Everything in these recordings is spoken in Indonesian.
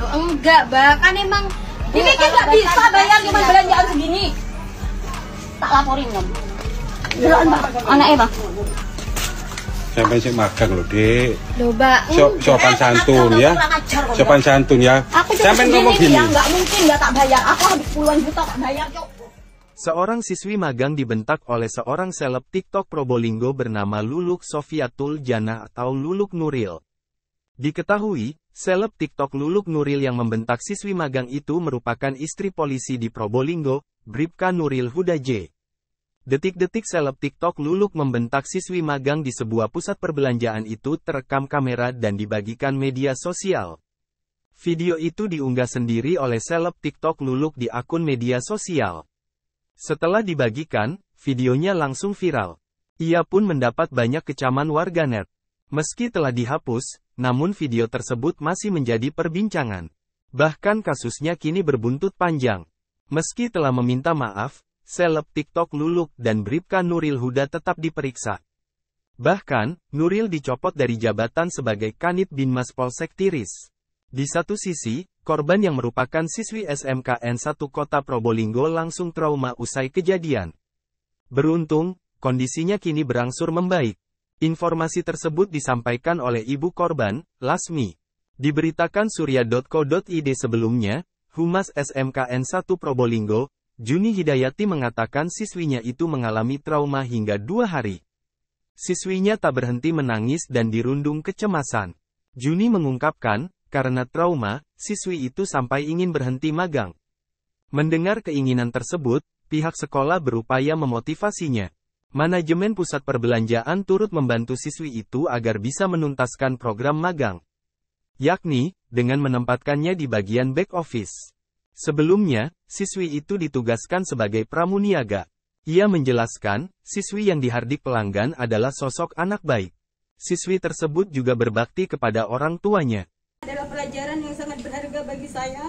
lo enggak bang kan emang ini kita nggak bisa bayar cuma belanjaan segini tak laporin dong Beran, ya, bang anak bang sampai sih magang loh dek coba coba so, ya. sopan santun ya sopan santun ya sampai ngomong gini nggak mungkin nggak tak bayar aku habis puluhan juta tak bayar cok Seorang siswi magang dibentak oleh seorang seleb TikTok Probolinggo bernama Luluk Sofiatul Jana atau Luluk Nuril. Diketahui, Seleb TikTok Luluk Nuril yang membentak siswi magang itu merupakan istri polisi di Probolinggo, Bribka Nuril Huda J. Detik-detik seleb TikTok Luluk membentak siswi magang di sebuah pusat perbelanjaan itu terekam kamera dan dibagikan media sosial. Video itu diunggah sendiri oleh seleb TikTok Luluk di akun media sosial. Setelah dibagikan, videonya langsung viral. Ia pun mendapat banyak kecaman warganet. Meski telah dihapus, namun video tersebut masih menjadi perbincangan. Bahkan kasusnya kini berbuntut panjang. Meski telah meminta maaf, seleb TikTok Luluk dan Bribka Nuril Huda tetap diperiksa. Bahkan, Nuril dicopot dari jabatan sebagai Kanit Binmas Polsek Tiris. Di satu sisi, korban yang merupakan siswi SMKN 1 Kota Probolinggo langsung trauma usai kejadian. Beruntung, kondisinya kini berangsur membaik. Informasi tersebut disampaikan oleh ibu korban, Lasmi. Diberitakan surya.co.id sebelumnya, Humas SMKN 1 Probolinggo, Juni Hidayati mengatakan siswinya itu mengalami trauma hingga dua hari. Siswinya tak berhenti menangis dan dirundung kecemasan. Juni mengungkapkan, karena trauma, siswi itu sampai ingin berhenti magang. Mendengar keinginan tersebut, pihak sekolah berupaya memotivasinya. Manajemen pusat perbelanjaan turut membantu siswi itu agar bisa menuntaskan program magang, yakni dengan menempatkannya di bagian back office. Sebelumnya, siswi itu ditugaskan sebagai pramuniaga. Ia menjelaskan, siswi yang dihardik pelanggan adalah sosok anak baik. Siswi tersebut juga berbakti kepada orang tuanya. Adalah pelajaran yang sangat berharga bagi saya.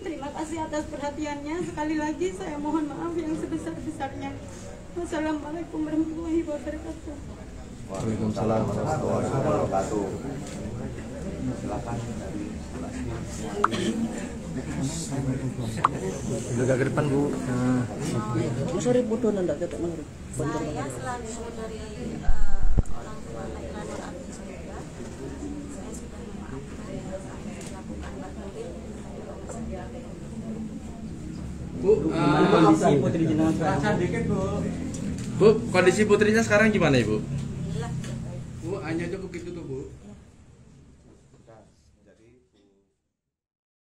Terima kasih atas perhatiannya. Sekali lagi saya mohon maaf yang sebesar-besarnya. Assalamualaikum warahmatullahi wabarakatuh. Waalaikumsalam warahmatullahi wabarakatuh. Silakan dari Jaga ke depan Bu. Nah. Oh, sorry bodoh ndak ketok Saya selalu dari Bu, gimana eh, kondisi putri jenengan sekarang? Bu. Bu, kondisi putrinya sekarang gimana, Ibu? Bu, hanya cukup gitu tuh, Bu.